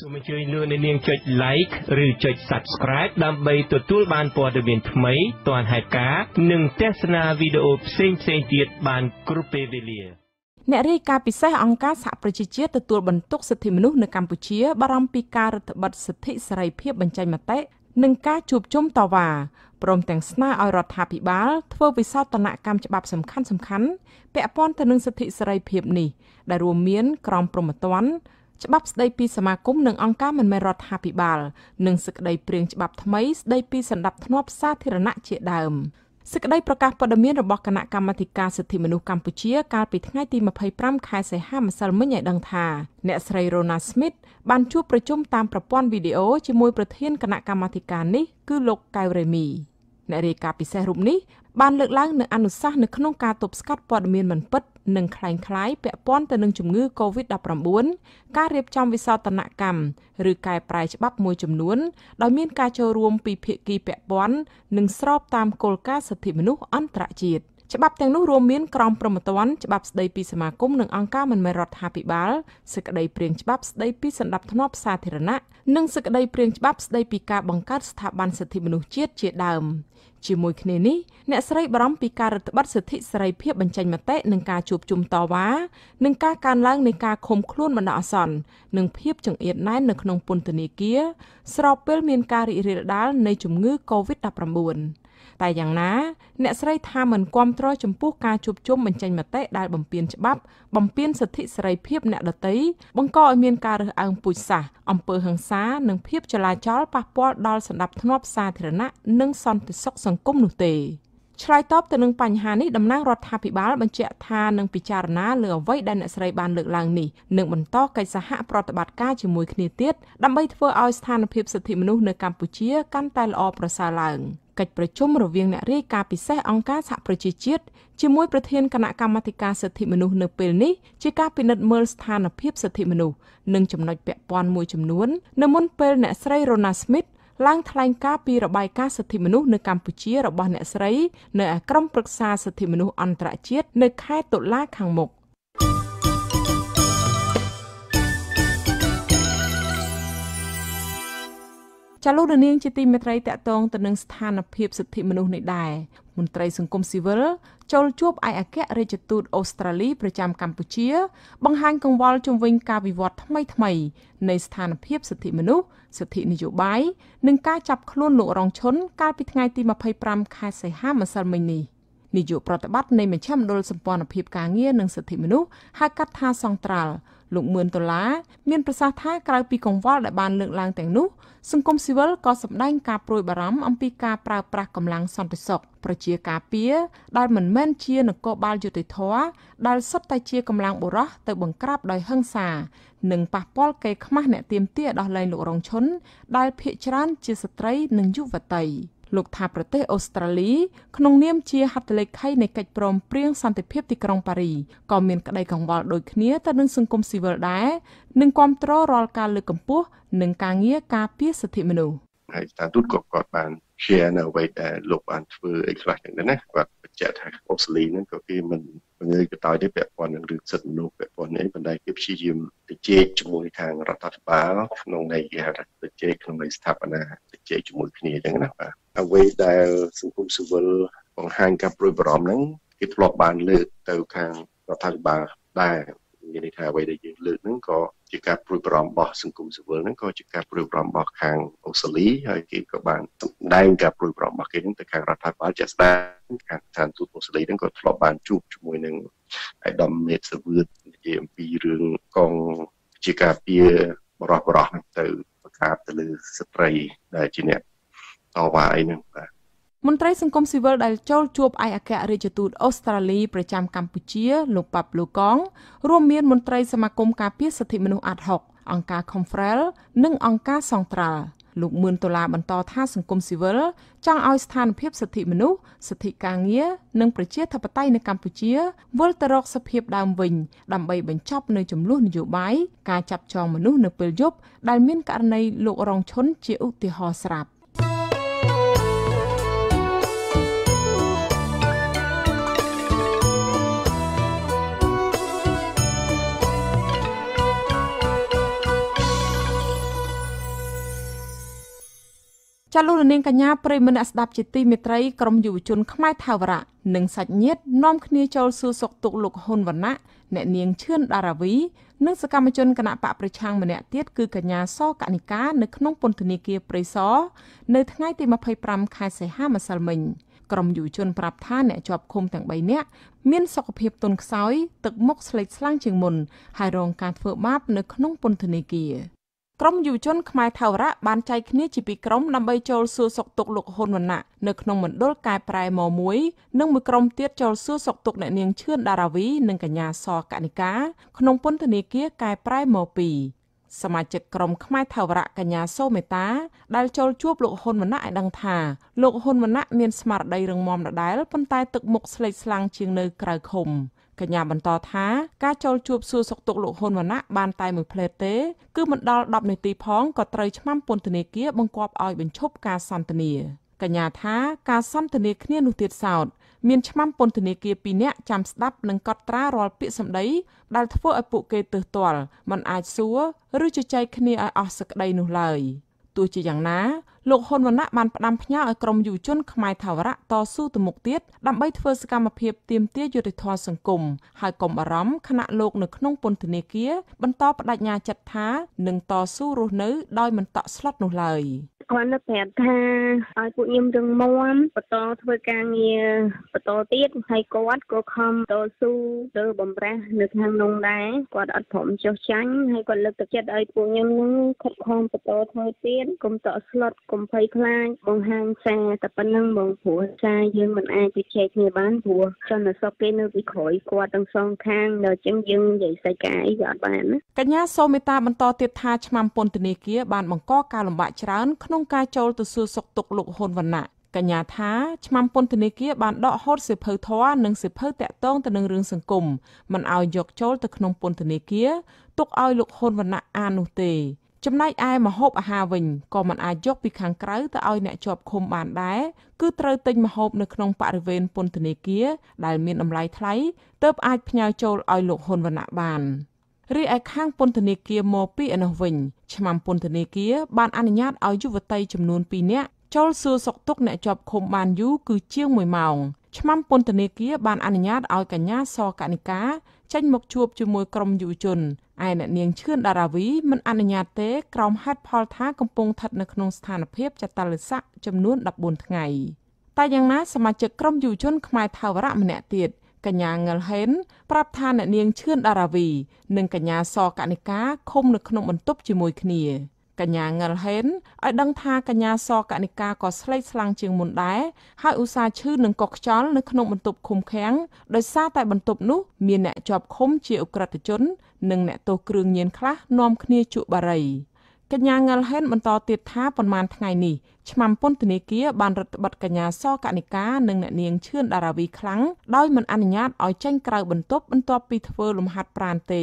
សូមអញ្ជើញលោកអ្នកនាងចុច like ឬចុច subscribe ដើម្បីទទួលបានព័ត៌មានថ្មីទាន់ហេតុការណ៍និងទស្សនាវីដេអូផ្សេងៗទៀតបានគ្រប់ពេលវេលាអ្នករាយការណ៍ពិសេសអង្គការសហប្រជាជាតិទទួលបន្ទុកសិទ្ធិមនុស្សនៅកម្ពុជាបារម្ភពីការរដ្ឋបတ်សិទ្ធិសេរីភាពបញ្ចេញមតិនិងការជួបជុំតវ៉ាព្រមទាំងស្នើឲ្យរដ្ឋាភិបាល ធ្វើវិសោធនកម្មច្បាប់សំខាន់ៗពាក់ព័ន្ធទៅនឹងសិទ្ធិសេរីភាពនេះដែលរួមមាន ក្រមព្រហ្មទណ្ឌច្បាប់ស្ដីពីសមាគមនិងអង្គការមិនមែនរដ្ឋាភិបាល និងសេចក្តីព្រៀងច្បាប់ថ្មីស្ដីពីសន្តិភាពសាធារណៈជាដើមសេចក្តីប្រកាសព័ត៌មានរបស់គណៈកម្មាធិការសិទ្ធិមនុស្សកម្ពុជា កាលពីថ្ងៃទី25ខែសីហាម្សិលមិញឲ្យដឹងថាអ្នកស្រី Rona Smith បានជួបប្រជុំតាមប្រព័ន្ធវីដេអូជាមួយប្រធានគណៈកម្មាធិការនេះ គឺលោកកៅរ៉េមីអ្នករាយការណ៍ពិសេសរូបនេះបានលើកឡើងនៅអនុសាសន៍នៅក្នុងការទប់ស្កាត់ព័ត៌មានមិនពិត និងคล้ายคล้ายពាក់ព័ន្ធទៅនឹងជំងឺ Covid-19 ការរៀបចំវិសោធនកម្មឬកែប្រែច្បាប់មួយចំនួនដោយមានការចូលរួមពីភាគីពាក់ព័ន្ធនិងស្របតាមគោលការណ៍សិទ្ធិមនុស្សអន្តរជាតិច្បាប់ទាំងនោះរួមមានក្រមព្រហ្មទណ្ឌច្បាប់ស្ដីពីសមាគមនិងអង្គការមិនមែនរដ្ឋាភិបាលសេចក្តីព្រៀងច្បាប់ស្ដីពីសន្តិភាពសាធារណៈនិងសេចក្តីព្រៀងច្បាប់ស្ដីពីការបង្កើតស្ថាប័នសិទ្ធិមនុស្សជាតិជាដើមជាមួយគ្នានេះអ្នកស្រីបារម្ភពីការរដ្ឋបတ်សិទ្ធិសេរីភាពបញ្ចេញមតិនិងការជួបជុំតវ៉ានិងការកើនឡើងនៃការឃុំខ្លួនបណ្ដោះអាសន្ននិងភាពចង្អៀតណែននៅក្នុងពន្ធនាគារស្របពេលមានការរីករាលដាលនៃជំងឺ Covid-19 តែយ៉ាងណា អ្នកស្រីថាមិនគ្រប់គ្រងចំពោះការជួបជុំបញ្ចេញមតិដែលបំពានច្បាប់បំពានសិទ្ធិសេរីភាពអ្នកដទៃបង្កឲ្យមានការរើសអើងពូជសាសន៍អំពើហិង្សានិងភាពចលាចលប៉ះពាល់ដល់សន្តិភាពសាធារណៈនិងសន្តិសុខសង្គមនោះទេឆ្លើយតបទៅនឹងបញ្ហានេះតំណាងរដ្ឋាភិបាលបញ្ជាក់ថានឹងពិចារណាលើអ្វី ដែលអ្នកស្រីបានលើកឡើងនេះនិងបន្តកិច្ចសហប្រតិបត្តិការជាមួយគ្នាទៀតដើម្បីធ្វើឲ្យស្ថានភាពសិទ្ធិមនុស្សនៅកម្ពុជា កាន់តែល្អប្រសើរឡើង។កិច្ចប្រជុំរវាងអ្នករាយការណ៍ពិសេសអង្គការសហប្រជាជាតិជាមួយប្រធានគណៈកម្មាធិការសិទ្ធិមនុស្សនៅពេលនេះជាការពិនិត្យមើលស្ថានភាពសិទ្ធិមនុស្សនិងចំណុចពាក់ព័ន្ធមួយចំនួននៅមុនពេលអ្នកស្រី Rona Smith ឡើងថ្លែងការណ៍ពីរបាយការណ៍សិទ្ធិមនុស្សនៅកម្ពុជារបស់អ្នកស្រីនៅឯក្រុមប្រឹក្សាសិទ្ធិមនុស្សអន្តរជាតិនៅខែតុលាខាងមុខ។ចាលោករនាងជាទីមេត្រីតកតងទៅនឹងស្ថានភាពសិទ្ធិមនុស្សនេះដែរមន្ត្រីសង្គមស៊ីវិលចូលជួបឯកអគ្គរដ្ឋទូតអូស្ត្រាលីប្រចាំកម្ពុជា បង្ហាញកង្វល់ជំវិញការវិវត្តថ្មីថ្មីនៃស្ថានភាពសិទ្ធិមនុស្សសិទ្ធិនយោបាយនិងការចាប់ខ្លួនលោករងឈុនកាលពីថ្ងៃទី25ខែសីហាម្សិលមិញនេះនាយកប្រតិបត្តិនៃមជ្ឈមណ្ឌលសម្ព័ន្ធភាពការងារនិងសិទ្ធិមនុស្សហៅកាត់ថាសង្ត្រាល់លោកមឿនដុល្លារមានប្រសាសន៍ថាក្រៅពីកង្វល់ដែលបានលើកឡើងទាំងនោះសង្គមស៊ីវិលក៏សម្ដែងការប្រួយបារម្ភអំពីការប្រើប្រាស់កម្លាំងសន្តិសុខប្រជាការពារដែលមិនមែនជានគរបាលយុតិធធដែលសុទ្ធតែជាកម្លាំងបុរោះទៅបង្ក្រាបដោយហិង្សា និងប៉ះពាល់កេរ្តិ៍ខ្មាស់អ្នកទៀមទាដោះលែងលោករងឈុនដែលភ័យច្រានជាស្ត្រីនិងយុវតី។លោកថាប្រទេសអូស្ត្រាលីក្នុងនាមជាហត្ថលេខីនៃកិច្ចព្រមព្រៀងសន្តិភាពទីក្រុងប៉ារីក៏មានក្តីកង្វល់ដូចគ្នាទៅនឹងសង្គមស៊ីវិលដែរនិងគ្រប់គ្រងរាល់ការលើកកម្ពស់និងការងារការពារសិទ្ធិមនុស្សហើយស្ថានទូតក៏គាត់បាន share នៅអ្វីដែលលោកបានធ្វើអីខ្លះយ៉ាងណាគាត់បញ្ជាក់ថាអូស្ត្រាលីហ្នឹងក៏គេមិនពង្រឹងកតោយទេពាក់ព័ន្ធនឹងរឿងសិទ្ធិមនុស្សពាក់ព័ន្ធនេះប៉ុន្តែគេព្យាយាមទៅជែកជាមួយខាងរដ្ឋាភិបាល ក្នុងន័យគេហៅថាទៅជែកក្នុងន័យស្ថាបនាទៅជែកជាមួយគ្នាយ៉ាងណាបាទអ្វីដែលសង្គមស៊ីវិលបង្ហាញការប្រួយបារម្ភហ្នឹងគេធ្លាប់បាន លើកទៅខាងរដ្ឋាភិបាលដែរមានន័យថាអ្វីដែលយើងលើកហ្នឹងក៏ជាការប្រួយបារម្ភរបស់សង្គមស៊ីវិលហ្នឹងក៏ជាការប្រួយបារម្ភរបស់ខាងអូស្ត្រាលីហើយគេក៏បានសម្ដែងការប្រួយបារម្ភរបស់គេហ្នឹងទៅខាងរដ្ឋាភិបាលជាក់ស្ដែងខាងស្ថានទូតអូស្ត្រាលីហ្នឹងក៏ធ្លាប់បានជួបជាមួយនឹងអៃដាមមេតសាវឿតនិយាយអំពីរឿងកងជាការពីបរោះបរោះហ្នឹងទៅបង្កើតទៅលើស្ត្រីដែលជាអ្នកតវ៉ាអីហ្នឹងបាទមន្ត្រីសង្គមស៊ីវិលដែលចូលជួបឯកអគ្គរដ្ឋទូតអូស្ត្រាលីប្រចាំកម្ពុជា លោកប៉ាប់លូកង រួមមានមន្ត្រីសមាគមការពារសិទ្ធិមនុស្សអាត់ហុកអង្គការ Confrel និងអង្គការ Songtral លោកមឿនដុល្លារបន្តថាសង្គមស៊ីវិលចង់ឲ្យស្ថានភាពសិទ្ធិមនុស្សសិទ្ធិការងារនិងប្រជាធិបតេយ្យនៅកម្ពុជាវិលទៅរកសភាពដើមវិញ ដើម្បីបញ្ចប់នៅ ចំនួននយោបាយការចាប់ចងមនុស្សនៅពេលយប់ដែលមានករណីលោករងឈុនជាឧទាហរណ៍ស្រាប់ចាលោកនាងកញ្ញាប្រិមនៈស្ដាប់ជាទីមេត្រីក្រមយុវជនខ្មែរថាវរៈនិងសាច់ញាតិនាំគ្នាចូលសួរសុខទុក្ខលោកហ៊ុនវណ្ណៈអ្នកនាងឈឿនដារាវីនិងសកម្មជនគណៈបកប្រឆាំងម្នាក់ទៀតគឺកញ្ញាសកនិកានៅក្នុងពន្ធនាគារព្រៃសរនៅថ្ងៃទី25ខែសីហាម្សិលមិញក្រមយុវជនប្រាប់ថាអ្នកជាប់ឃុំទាំង3នាក់មានសុខភាពទន់ខ្សោយទឹកមុខស្លេកស្លាំងជាងមុនហើយរងការធ្វើបាបនៅក្នុងពន្ធនាគារ។ក្រុមយុវជនខ្មែរថៅរៈបានចែកគ្នាជាពីរក្រុមដើម្បីចូលសួរសុខទុក្ខលោកហ៊ុនម៉ាណែតនៅក្នុងមណ្ឌលកែប្រែម1និងមួយក្រុមទៀតចូលសួរសុខទុក្ខអ្នកនាងឈឿនដារាវីនិងកញ្ញាសកនិកាក្នុងពន្ធនាគារកែប្រែម2សមាជិកក្រុមខ្មែរថាវរៈកញ្ញាសូមេតាដែលចូលជួបលោកហ៊ុនម៉ាណែតឲ្យដឹងថាលោកហ៊ុនម៉ាណែតមានស្មារតីរឹងមាំដដែលប៉ុន្តែទឹកមុខស្លេកស្លាំងជាងនៅក្រៅឃុំកញ្ញាបន្តថាការចូលជួបសួរសុខទុក្ខលោកហ៊ុនម៉ាណែតបានតែមួយផ្លែតទេគឺមិនដល់10នាទីផងក៏ត្រូវឆ្មាំពន្ធនាគារបង្គាប់ឲ្យបញ្ឈប់ការសន្ទនាកញ្ញាថាការសន្ទនាគ្នានោះទៀតសោតមានឆ្មាំពន្ធនាគារ2នាក់ចាំស្ដាប់និងកត់ត្រារាល់ពាក្យសម្ដីដែលធ្វើឲ្យពួកគេទើសទាល់មិនអាចសួរឬជជែកគ្នាឲ្យអស់សក្តីនោះឡើយទោះជាយ៉ាងណាលោកហ៊ុនវណ្ណៈបានផ្ដាំផ្ញើឲ្យក្រមយុវជនខ្មែរថាវរៈតស៊ូទៅមុខទៀតដើម្បីធ្វើសកម្មភាពទាមទារយុត្តិធម៌សង្គមហើយកុំបារម្ភគណៈលោកនៅក្នុងពន្ធនាគារបន្តបដិញ្ញាចិត្តថានឹងតស៊ូរស់នៅ ដោយមិនតក់ស្លុតនោះឡើយ។គាត់នៅប្រាប់ថាឲ្យពួកខ្ញុំរឹងមាំបន្តធ្វើការងារបន្តទៀតហើយគាត់ក៏ខំតស៊ូលើបំរះនៅខាងនោះដែរគាត់អត់ព្រមចុះចាញ់ហើយគាត់លើកទឹកចិត្តឲ្យពួកខ្ញុំនឹងខិតខំបន្តធ្វើទៀតកុំតក់ស្លុតកុំភ័យខ្លាចបង្ហាញសារតែប៉ុណ្ណឹងបងព្រោះសារយើងមិនអាចជជែកគ្នាបានព្រោះចន្ទសុខគេនៅពីក្រោយគាត់ទាំងសងខាងដល់ចឹងយើងនិយាយសីកាអីវាអត់បានកញ្ញាសូមេតាបន្តទៀតថាឆ្នាំពន្ធនាគារបានបង្កការលំបាកច្រើនក្នុងក្នុងការចូលទៅសួរសុខទុក្ខលោកហ៊ុនវណ្ណៈកញ្ញាថាឆ្មាំពន្ធនាគារបានដកហូតសិភៅធរនិងសិភៅតាក់ទងទៅនឹងរឿងសង្គមមិនឲ្យយកចូលទៅក្នុងពន្ធនាគារទុកឲ្យលោកហ៊ុនវណ្ណៈអាននោះទេចំណែកឯមហូបអាហារវិញក៏មិនអាចយកពីខាងក្រៅទៅឲ្យអ្នកជាប់ឃុំបានដែរគឺត្រូវទិញមហូបនៅក្នុងបរិវេណពន្ធនាគារដែលមានតម្លៃថ្លៃទើបអាចផ្ញើចូលឲ្យលោកហ៊ុនវណ្ណៈបាន។រីឯខាងពន្ធនាគារមកពីឯនោះវិញឆ្នាំពន្ធនាគារបានអនុញ្ញាតឲ្យយុវតីចំនួន2នាក់ចូលសួរសុខទុក្ខអ្នកជាប់ឃុំបានយូរគឺជាង1ម៉ោងឆ្នាំពន្ធនាគារបានអនុញ្ញាតឲ្យកញ្ញាសកនិកាចេញមកជួបជាមួយក្រុមយុវជនឯអ្នកនាងឈឿនដារាវីមិនអនុញ្ញាតទេក្រោមហេតុផលថាកំពុងស្ថិតនៅក្នុងស្ថានភាពចតលិស័កចំនួន14ថ្ងៃតែយ៉ាងណាសមាជិកក្រុមយុវជនខ្មែរថាវរៈម្នាក់ទៀតកញ្ញាងិលហេនប្រាប់ថាអ្នកនាងឈឿនដារាវីនិងកញ្ញាសកនិកាឃុំនៅក្នុងបន្ទប់ជាមួយគ្នាកញ្ញាងិលហេនឲ្យដឹងថាកញ្ញាសកនិកាក៏ស្លេកស្លាំងជាងមុនដែរហើយឧស្សាហ៍ឈឺនឹងកកខ្យល់នៅក្នុងបន្ទប់ឃុំឃាំងដោយសារតែបន្ទប់នោះមានអ្នកជាប់ឃុំជាអ ுக ្រិតជន និងអ្នកទោសគ្រឿងញៀនខ្លះនាំគ្នាជក់បារីកញ្ញាងលហេនបន្តទៀតថាប្រមាណថ្ងៃនេះឆ្មាំពន្ធនាគារបានរឹតបន្តឹងកញ្ញាសកនិកានិងអ្នកនាងឈឿនដារាវីខ្លាំងដោយមិនអនុញ្ញាតឲ្យចេញក្រៅបន្ទប់បន្ទាប់ពីធ្វើលំហាត់ប្រាណទេ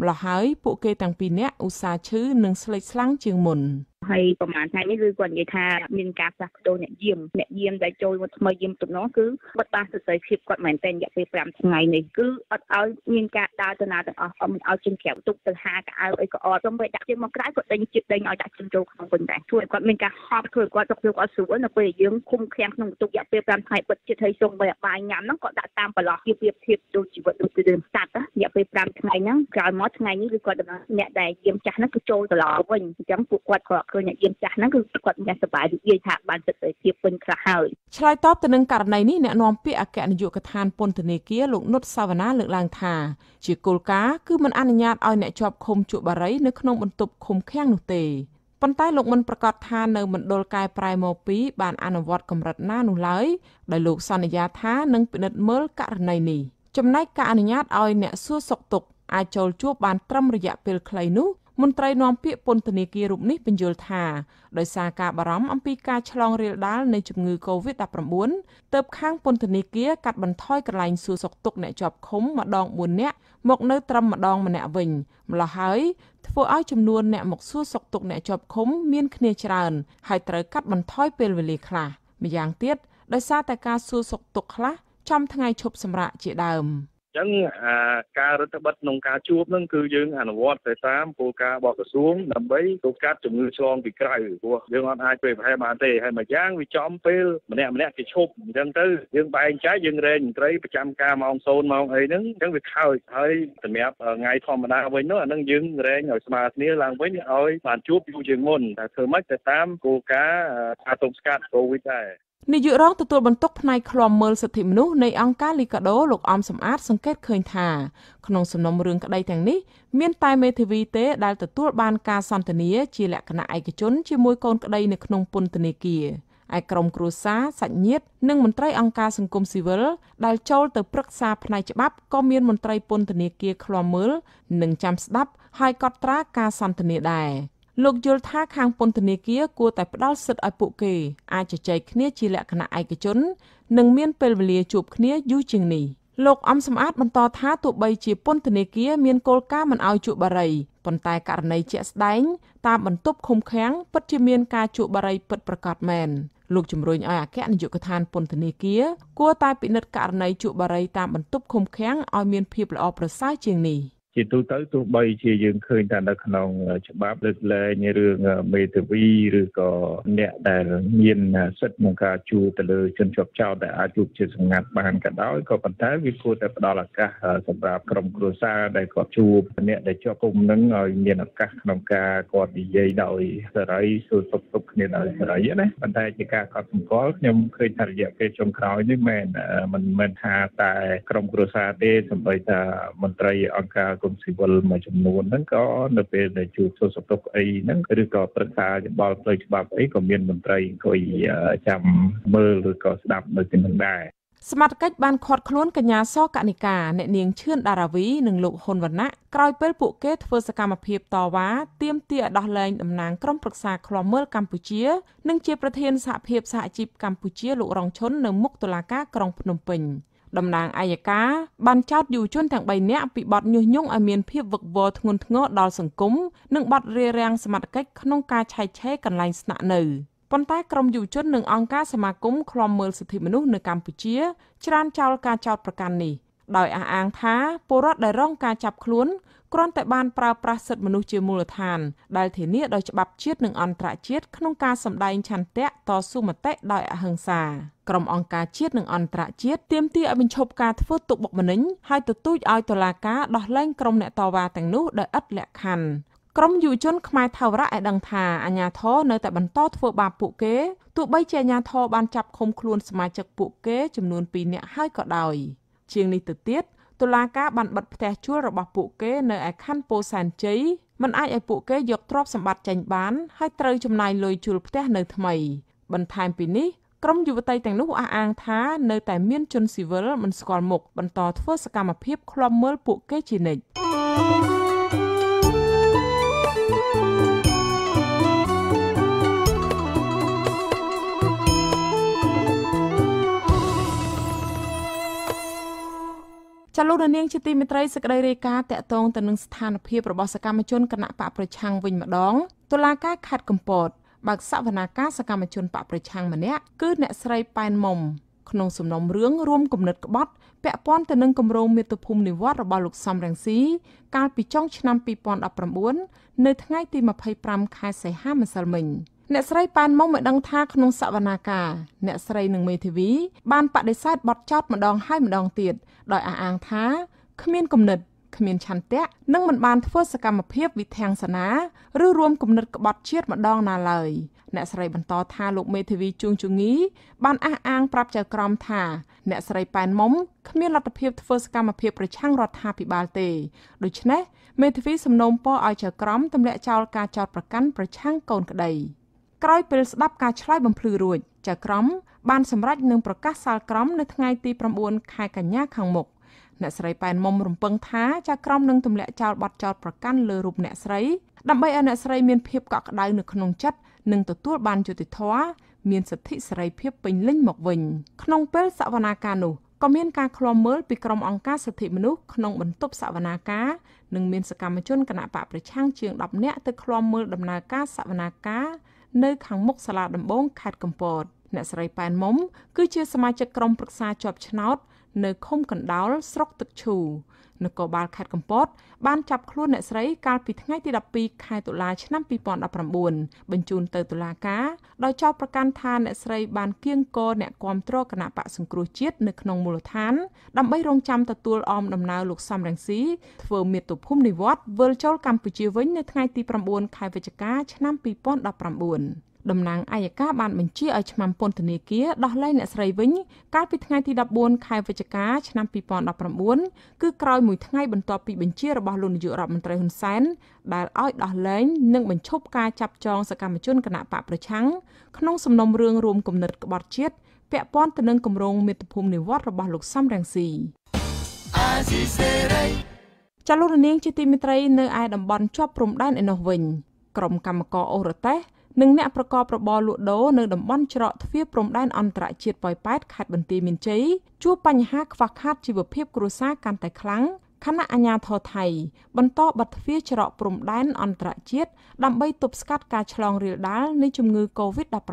ម្ល៉េះហើយ ពួកគេទាំងពីរនាក់ឧស្សាហ៍ឈឺនិងស្លេកស្លាំងជាងមុន។ហើយប្រហែលថ្ងៃនេះគឺគាត់និយាយថាមានការផ្លាស់ប្ដូរអ្នកយាមអ្នកយាមដែលចូលមកថ្មីយាមទំនងគឺបិទបាសសរសៃភាពគាត់មែនទែនរយៈពេល5ថ្ងៃនេះគឺអត់ឲ្យមានការដើរទៅណាទាំងអស់អត់មិនឲ្យជិះក្រៅទុកទៅហាកៅអីក៏អត់ខ្ញុំពេលដាក់ជិះមកក្រៅគាត់ដេញជិះដេញឲ្យដាក់ជិះចូលក្នុងវិញដែរជួយគាត់មានការហត់ធ្វើគាត់ទុកយកអត់ស្រួលនៅពេលយើងឃុំឃាំងក្នុងទុករយៈពេល5ថ្ងៃបិទជិះឲ្យសុំបីអបាយញ៉ាំហ្នឹងគាត់ដាក់តាមប្រឡោះជាភាពធៀបដូចជីវិតដូចដើមសត្វរយៈពេល5ថ្ងៃហ្នឹងក្រោយមកថ្ងៃនេះគឺគាត់ដំណើរអ្នកដែលយាមចាស់ហ្នឹងគឺចូលត្រឡប់វិញអញ្ចឹងពួកគាត់ក៏ឃើញអ្នកយាមចាស់ហ្នឹងគឺគាត់មានសប្បាយរីករាយថាបានសិទ្ធិភាពពេញខ្លះហើយឆ្លើយតបទៅនឹងករណីនេះអ្នកនាំពាក្យអគ្គនាយកដ្ឋានពន្ធនាគារលោកនុតសាវណ្ណាលើកឡើង ថាជាគោលការណ៍គឺមិនអនុញ្ញាតឲ្យអ្នកជាប់ឃុំជក់បារីនៅក្នុងបន្ទប់ឃុំឃាំងនោះទេប៉ុន្តែលោកមិនប្រកាសថានៅមណ្ឌលកែប្រែមកពីបានអនុវត្តកម្រិតណានោះឡើយដោយលោកសន្យាថានឹងពិនិត្យមើលករណីនេះចំណែកការអនុញ្ញាតឲ្យ អ្នកសួរសុខទុក្ខអាចចូលជួបបានត្រឹមរយៈពេលខ្លីនោះមន្ត្រីនាំពាក្យពន្ធនាគាររូបនេះបញ្យល់ថាដោយសារការបារម្ភអំពីការឆ្លងរាលដាលនៃជំងឺ Covid-19 ទៅខាងពន្ធនាគារកាត់បន្ថយកន្លែងសួរសុខទុក្ខអ្នកជាប់ឃុំម្ដង4នាក់មកនៅត្រឹមម្ដងម្នាក់វិញម្លោះហើយ ធ្វើឲ្យចំនួនអ្នកមកសួរសុខទុក្ខអ្នកជាប់ឃុំមានគ្នាច្រើន ហើយត្រូវកាត់បន្ថយពេលវេលាខ្លះម្យ៉ាងទៀតដោយសារតែការសួរសុខទុក្ខខ្លះចំថ្ងៃឈប់សម្រាកជាដើម។ចឹងអាការរដ្ឋបတ်ក្នុងការជួបហ្នឹងគឺយើងអនុវត្តទៅតាមគោលការណ៍របស់ក្រសួងដើម្បីទប់ស្កាត់ជំងឺឆ្លងពីក្រៅព្រោះយើងអត់អាចពេលប្រហែលបានទេហើយមួយយ៉ាងវាចំពេលម្នាក់ម្នាក់គេឈប់អញ្ចឹងទៅយើងបែងចែកយើងរែងមន្ត្រីប្រចាំការម៉ោង0ម៉ោងអីហ្នឹងអញ្ចឹងវាខើចហើយសម្រាប់ថ្ងៃធម្មតាវិញនោះអាហ្នឹងយើងរែងឲ្យស្មើគ្នាឡើងវិញឲ្យបានជួបយូរជាងមុនតែធ្វើម៉េចទៅតាមគោលការណ៍ការទប់ស្កាត់កូវីដដែរនាយករងទទួលបន្ទុកផ្នែកឃ្លាំមើលសិទ្ធិមនុស្សនៃអង្គការលីកាដូលោកអំសំអាតសង្កេតឃើញថាក្នុងសំណុំរឿងក្តីទាំងនេះ មានតែមេធាវីទេដែលទទួលបានការសន្ទនាជាលក្ខណៈឯកជនជាមួយកូនក្តីនៅក្នុងពន្ធនាគារឯក្រុមគ្រួសារសាច់ញាតិនិងមន្ត្រីអង្គការសង្គមស៊ីវិលដែលចូលទៅប្រឹក្សាផ្នែកច្បាប់ក៏មានមន្ត្រីពន្ធនាគារឃ្លាំមើលនិងចាំស្ដាប់ហើយកត់ត្រាការសន្ទនាដែរលោកយល់ថាខាងពន្ធនាគារគួរតែផ្ដល់សិទ្ធិឲ្យពួកគេអាចជជែកគ្នាជាលក្ខណៈឯកជននិងមានពេលវេលាជួបគ្នាយូរជាងនេះលោកអំសំអាតបន្តថាទោះបីជាពន្ធនាគារមានគោលការណ៍មិនឲ្យជួបបារីប៉ុន្តែករណីជាក់ស្ដែងតាមបន្ទប់ឃុំឃាំងពិតជាមានការជួបបារីពិតប្រាកដមែនលោកជំរុញឲ្យអគ្គនាយកដ្ឋានពន្ធនាគារគួរតែពិនិត្យករណីជួបបារីតាមបន្ទប់ឃុំឃាំងឲ្យមានភាពល្អប្រសើរជាងនេះជាទូទៅទោះបីជាយើងឃើញថានៅក្នុងច្បាប់លើកលែងរឿងមេធាវីឬក៏អ្នកដែលមាន សិទ្ធិក្នុងការជួទៅលើជនជាប់ចោតដែលអាចជួបជាសម្ងាត់បានក៏ដោយក៏ប៉ុន្តែវាគួរតែផ្ដល់ឱកាសសម្រាប់ក្រុមគ្រួសារដែលគាត់ជួបអ្នកដែលជាប់គុំនឹងឲ្យមានឱកាសក្នុងការគាត់និយាយដោយសេរីសួរសុខទុក្ខគ្នាដោយសេរីណាប៉ុន្តែជាការកត់សម្គាល់ខ្ញុំឃើញថារយៈពេលចុងក្រោយនេះមែនមិនមែនថាតែក្រុមគ្រួសារទេសម្បីថាមន្ត្រីអង្គការគមស៊ីវិលមួយចំនួនហ្នឹងក៏នៅពេលដែលជួបសួរសុខទុក្ខអីហ្នឹងឬក៏ប្រឹក្សាយោបល់ផ្លូវច្បាប់អីក៏មានមន្ត្រីអង្គុយចាំមើលឬក៏ស្ដាប់នៅទីនោះដែរសមត្ថកិច្ចបានខាត់ខ្លួនកញ្ញាសកនិកាអ្នកនាងឈឿនដារាវីនិងលោកហ៊ុនវណ្ណៈក្រោយពេលពួកគេធ្វើសកម្មភាពតវ៉ាទាមទារដោះលែងតំណាងក្រុមប្រឹក្សាឃ្លាំមើលកម្ពុជានិងជាប្រធានសហភាពសហជីពកម្ពុជាលោករងឈុននៅមុខតុលាការក្រុងភ្នំពេញ។តំណាងអัยការបានចោទយុវជនទាំង3នាក់ពីបទញុះញង់ឲ្យមានភាពវឹកវរធ្ងន់ធ្ងរដល់សង្គមនិងបទរារាំងសមត្ថកិច្ចក្នុងការឆែកឆេរកន្លែងស្នាក់នៅប៉ុន្តែក្រមយុវជននិងអង្គការសមាគមឃ្លាំមើលសិទ្ធិមនុស្សនៅកម្ពុជា ច្រានចោលការចោទប្រកាន់នេះដោយអះអាងថាពលរដ្ឋដែលរងការចាប់ខ្លួនគ្រាន់តែបានប្រើប្រាស់សិទ្ធិមនុស្សជាមូលដ្ឋានដែលធានាដោយច្បាប់ជាតិនិងអន្តរជាតិក្នុងការសម្ដែងឆន្ទៈតស៊ូមតិដោយអហិង្សាក្រុមអង្គការជាតិនិងអន្តរជាតិទាមទារឲ្យបញ្ឈប់ការធ្វើទុកបុកម្នេញហើយទទូចឲ្យតុលាការដោះលែងក្រុមអ្នកតវ៉ាទាំងនោះដោយឥតលក្ខខណ្ឌក្រមយុវជនខ្មែរថាវរៈឲ្យដឹងថាអាញាធរនៅតែបន្តធ្វើបាបពួកគេទោះបីជាអាញាធរបានចាប់ឃុំខ្លួនសមាជិកពួកគេចំនួន2នាក់ហើយក៏ដោយជាងនេះទៅទៀតតុលាការបានបិទផ្ទះជួលរបស់ពួកគេនៅឯខណ្ឌពោធិ៍សែនជ័យមិនអាចឲ្យពួកគេយកទ្រព្យសម្បត្តិចេញបាន ហើយត្រូវចំណាយលុយជួលផ្ទះនៅថ្មី បន្ថែមពីនេះក្រុមយុវតីទាំងនោះអះអាង ថានៅតែមានជនស៊ីវិលមិនស្គាល់មុខបន្តធ្វើសកម្មភាពឃ្លាំមើលពួកគេជានិច្ច thank you ចលនានាងជាទីមេត្រីសក្តីរាយការណ៍តកតងទៅនឹងស្ថានភាពរបស់សកម្មជនគណៈបកប្រឆាំងវិញម្ដងតុលាការខេត្តកំពតបើកសវនាការសកម្មជនបកប្រឆាំងម្នាក់គឺ អ្នកស្រីប៉ែនមុំក្នុងសំណុំរឿងរួមគំនិតក្បត់ពាក់ព័ន្ធទៅនឹងគម្រោងមាតុភូមិនិវត្តរបស់លោកសំរងស៊ីកាលពីចុងឆ្នាំ2019នៅថ្ងៃទី25ខែសីហាម្សិលមិញអ្នកស្រីប៉ែនមុំបានដឹងថាក្នុងសវនាការអ្នកស្រីនឹងមេធាវី បានបដិសេធបទចោទម្ដងហើយម្ដងទៀតដោយអះអាងថាគ្មានគំនិតគ្មានឆន្ទៈនិងមិនបានធ្វើសកម្មភាពវិធាំងសនាឬរួមគំនិតក្បត់ជាតិម្ដងណាឡើយអ្នកស្រីបន្តថាលោកមេធាវីជួងជងីបានអះអាងប្រាប់ចៅក្រមថាអ្នកស្រីប៉ែនមុំគ្មានលទ្ធភាពធ្វើសកម្មភាពប្រឆាំងរដ្ឋាភិបាលទេដូច្នេះមេធាវីសំណូមពរឲ្យចៅក្រមទម្លាក់ចោលការចោទប្រកាន់ប្រឆាំងកូនក្តីក្រោយពេលស្ដាប់ការឆ្លើយបំភ្លឺរួចចៅក្រមបានសម្រេចនឹងប្រកាសសាលក្រមនៅថ្ងៃទី9ខែកញ្ញាខាងមុខអ្នកស្រីប៉ែនមុំរំពឹងថាចៅក្រមនឹងទម្លាក់ចោលបទចោតប្រកាន់លើរូបអ្នកស្រីដើម្បីឲ្យអ្នកស្រីមានភាពកក់ក្ដៅនៅក្នុងចិត្តនិងទទួលបានយុត្តិធម៌មានសិទ្ធិសេរីភាពពេញលេញមកវិញក្នុងពេលសវនាការនោះក៏មានការឃ្លាំមើលពីក្រុមអង្គការសិទ្ធិមនុស្សក្នុងបន្ទប់សវនាការនិងមានសកម្មជនគណៈបកប្រឆាំងជាង10នាក់ទៅឃ្លាំមើលដំណើរការសវនាការនៅខាងមុខសាលាដំបងខេត្តកំពត អ្នកស្រីប៉ែនមុំគឺជា សមាជិកក្រុមប្រឹក្សាជាប់ឆ្នោតនៅឃុំកណ្ដោលស្រុកទឹកឈូនគរបាលខេត្តកំពតបានចាប់ខ្លួនអ្នកស្រីកាលពីថ្ងៃទី12ខែតុលាឆ្នាំ2019បញ្ជូនទៅតុលាការដោយចោទប្រកាន់ថាអ្នកស្រីបានគៀងគរអ្នកគាំទ្រគណៈបកសង្គ្រោះជាតិនៅក្នុងមូលដ្ឋានដើម្បីរងចាំទទួលអមដំណើរលោកសំរងស៊ីធ្វើមាតុភូមិនិវត្តវិលចូលកម្ពុជាវិញនៅថ្ងៃទី9ខែវិច្ឆិកាឆ្នាំ2019តំណាងអัยការបានបញ្ជាឲ្យឆ្នាំពន្ធនាគារដោះលែងអ្នកស្រីវិញកាលពីថ្ងៃទី14ខែវិច្ឆិកា ឆ្នាំ2019គឺក្រោយមួយថ្ងៃបន្ទាប់ពីបញ្ជារបស់លោកនាយករដ្ឋមន្ត្រីហ៊ុនសែនដែលឲ្យដោះលែងនិងបញ្ឈប់ការចាប់ចងសកម្មជនគណបកប្រឆាំងក្នុងសំណុំរឿងរួមគំនិតក្បត់ជាតិពាក់ព័ន្ធទៅនឹងគម្រោងមេត្តាភូមិនិវត្តរបស់លោកសំរងស៊ីចលនានាងជាទីមិត្តរីនៅឯតំបន់ជាប់ព្រំដែនឯនោះវិញក្រុមកម្មករអូររទេសនិងអ្នកប្រកបរបរលក់ដូរនៅតំបន់ច្រកទ្វារព្រំដែនអន្តរជាតិប៉ោយប៉ែតខេត្តបន្ទាយមានជ័យជួបបញ្ហាខ្វះខាតជីវភាពគ្រួសារកាន់តែខ្លាំងខណៈអាជ្ញាធរថៃ បន្តបិទទ្វារច្រកព្រំដែនអន្តរជាតិដើម្បីទប់ស្កាត់ការឆ្លងរាលដាលនៃជំងឺ Covid-19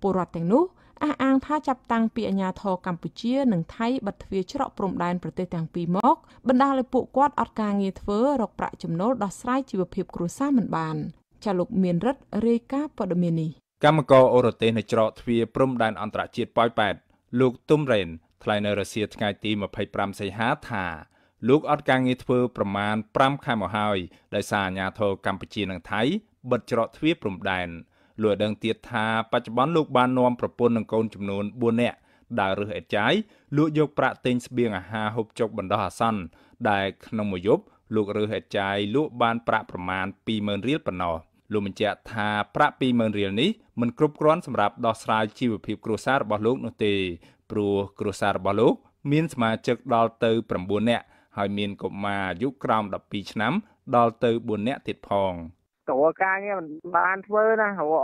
ពលរដ្ឋទាំងនោះអះអាងថាចាប់តាំងពីអាជ្ញាធរកម្ពុជានិងថៃបិទទ្វារច្រកព្រំដែនប្រទេសទាំងពីរមកបណ្ដាលឲ្យពួកគាត់អត់ការងារធ្វើរកប្រាក់ចំណូលដោះស្រាយជីវភាពគ្រួសារមិនបាន។ចាលោកមានរិទ្ធរាយការណ៍ព័ត៌មាននេះកម្មករអូរ៉ូទេសនៅច្រកទ្វារព្រំដែនអន្តរជាតិប៉ោយប៉ែតលោកទុំរ៉េនថ្លែងនៅរសៀលថ្ងៃទី25សីហាថាលោកអត់ការងារធ្វើប្រមាណ5ខែមកហើយដោយសារអាញាធរកម្ពុជានិងថៃបិទច្រកទ្វារព្រំដែនលោកឲ្យដឹងទៀតថាបច្ចុប្បន្នលោកបាននាំប្រពន្ធនិងកូនចំនួន4នាក់ដើររើសអេតចាយលក់យកប្រាក់ទិញស្បៀងអាហារហូបចុកបណ្ដោះអាសន្នដែលក្នុងមួយយប់លោករើសហេតចាយលក់បានប្រាក់ប្រមាណ20,000រៀលប៉ុណ្ណោះលោកបញ្ជាក់ថាប្រាក់20,000រៀលនេះមិនគ្រប់គ្រាន់សម្រាប់ដោះស្រាយជីវភាពគ្រួសាររបស់លោកនោះទេព្រោះគ្រួសាររបស់លោក មានសមាជិកដល់ទៅ9នាក់ហើយមានកុមារអាយុក្រោម12ឆ្នាំដល់ទៅ4នាក់ទៀតផង។តរការងារមិនបានធ្វើណារក